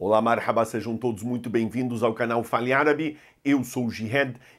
Olá, marhaba, sejam todos muito bem-vindos ao canal Fale Árabe. Eu sou o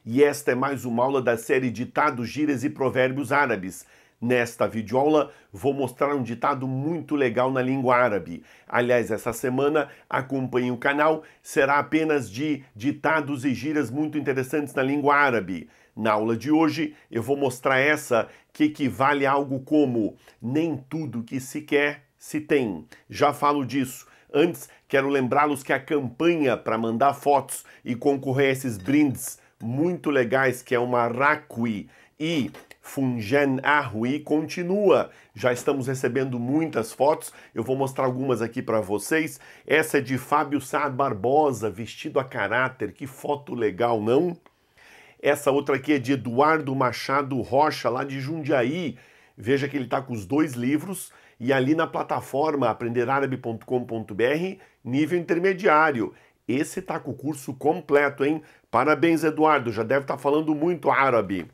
e esta é mais uma aula da série Ditados, Gírias e Provérbios Árabes. Nesta videoaula, vou mostrar um ditado muito legal na língua árabe. Aliás, essa semana, acompanhe o canal, será apenas de ditados e gírias muito interessantes na língua árabe. Na aula de hoje, eu vou mostrar essa que equivale a algo como nem tudo que se quer se tem. Já falo disso. Antes, quero lembrá-los que a campanha para mandar fotos e concorrer a esses brindes muito legais, que é uma Racui e Fungen Arrui continua. Já estamos recebendo muitas fotos, eu vou mostrar algumas aqui para vocês. Essa é de Fábio Sá Barbosa, vestido a caráter, que foto legal, não? Essa outra aqui é de Eduardo Machado Rocha, lá de Jundiaí. Veja que ele está com os dois livros. E ali na plataforma aprenderarabe.com.br, nível intermediário. Esse tá com o curso completo, hein? Parabéns, Eduardo, já deve estar tá falando muito árabe.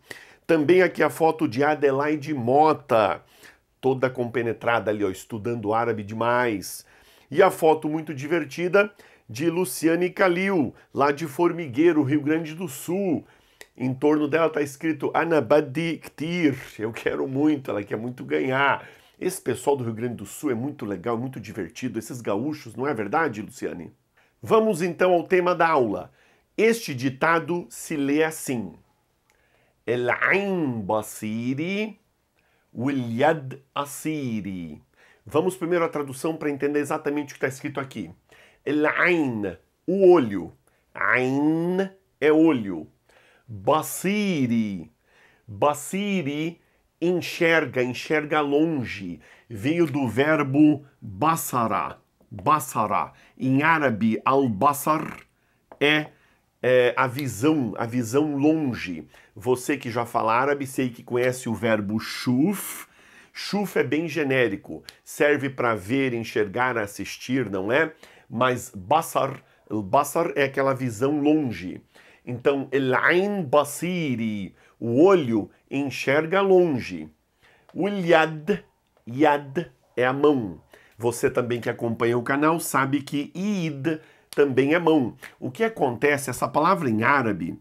Também aqui a foto de Adelaide Mota, toda compenetrada ali, ó, estudando árabe demais. E a foto muito divertida de Luciane Calil, lá de Formigueiro, Rio Grande do Sul. Em torno dela está escrito Anabadi Ktir, eu quero muito, ela quer muito ganhar. Esse pessoal do Rio Grande do Sul é muito legal, muito divertido, esses gaúchos, não é verdade, Luciane? Vamos então ao tema da aula. Este ditado se lê assim: El ain basiri wiliad asiri. Vamos primeiro à tradução para entender exatamente o que está escrito aqui. El ain, o olho. Ain é olho. Basiri. Basiri enxerga, enxerga longe, veio do verbo basará, basará. Em árabe, al-basar é, é, a visão, a visão longe. Você que já fala árabe, sei que conhece o verbo shuf. Shuf é bem genérico, serve para ver, enxergar, assistir, não é? Mas basar, basar é aquela visão longe. Então, el-ain basiri, o olho enxerga longe. O yad, yad é a mão. Você também que acompanha o canal sabe que id também é mão. O que acontece, essa palavra em árabe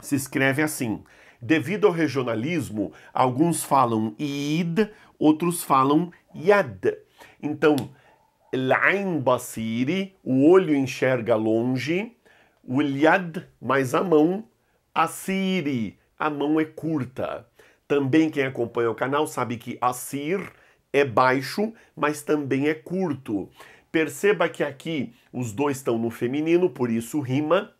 se escreve assim. Devido ao regionalismo, alguns falam id, outros falam yad. Então, l'ain basiri, o olho enxerga longe, o mais a mão, assiri, a mão é curta. Também quem acompanha o canal sabe que assir é baixo, mas também é curto. Perceba que aqui os dois estão no feminino, por isso rima.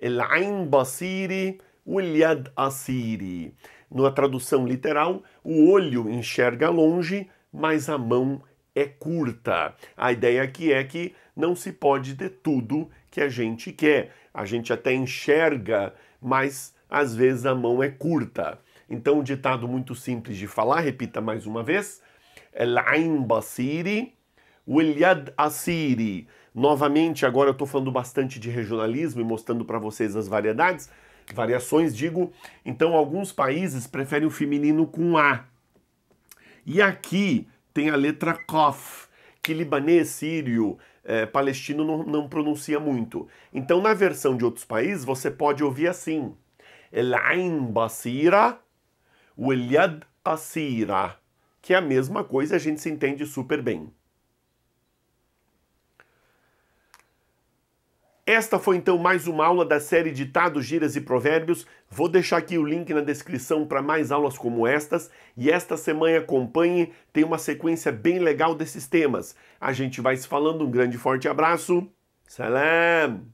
el basiri, ulyad asiri. Na tradução literal, o olho enxerga longe, mas a mão é curta. A ideia aqui é que não se pode ter tudo que a gente quer. A gente até enxerga, mas às vezes a mão é curta. Então, um ditado muito simples de falar, repita mais uma vez: el Basiri, Wilyad Asiri. Novamente, agora eu estou falando bastante de regionalismo e mostrando para vocês as variedades, variações, digo. Então, alguns países preferem o feminino com A. E aqui tem a letra Kof, que libanês, sírio, é, palestino não, não pronuncia muito. Então, na versão de outros países, você pode ouvir assim: Elain Basira, Weliad Qasira, que é a mesma coisa, a gente se entende super bem. Esta foi então mais uma aula da série Ditados, Gírias e Provérbios. Vou deixar aqui o link na descrição para mais aulas como estas. E esta semana acompanhe, tem uma sequência bem legal desses temas. A gente vai se falando, um grande forte abraço. Salam!